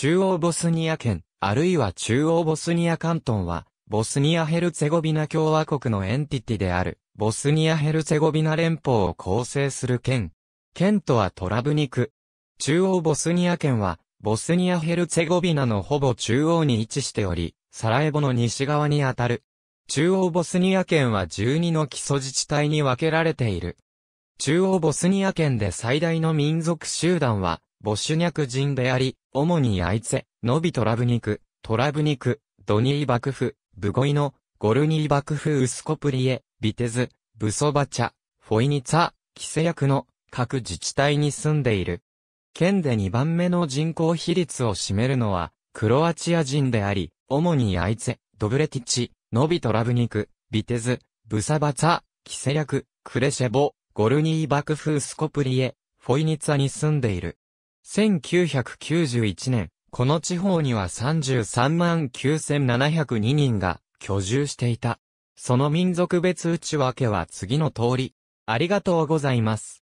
中央ボスニア県、あるいは中央ボスニア関東は、ボスニア・ヘルツェゴビナ共和国のエンティティである、ボスニア・ヘルツェゴビナ連邦を構成する県。県とはトラブニク。中央ボスニア県は、ボスニア・ヘルツェゴビナのほぼ中央に位置しており、サラエボの西側にあたる。中央ボスニア県は12の基礎自治体に分けられている。中央ボスニア県で最大の民族集団は、ボシュニャク人であり、主にアイツェ、ノビトラブニク、トラブニク、ドニーバクフ、ブゴイノ、ゴルニーバクフウスコプリエ、ビテズ、ブソバチャ、フォイニツァ、キセクの各自治体に住んでいる。県で2番目の人口比率を占めるのは、クロアチア人であり、主にアイツェ、ドブレティチ、ノビトラブニク、ビテズ、ブサバツァ、キセヤククレシェボ、ゴルニーバクフウスコプリエ、フォイニツァに住んでいる。1991年、この地方には33万9702人が居住していた。その民族別内訳は次の通り。ありがとうございます。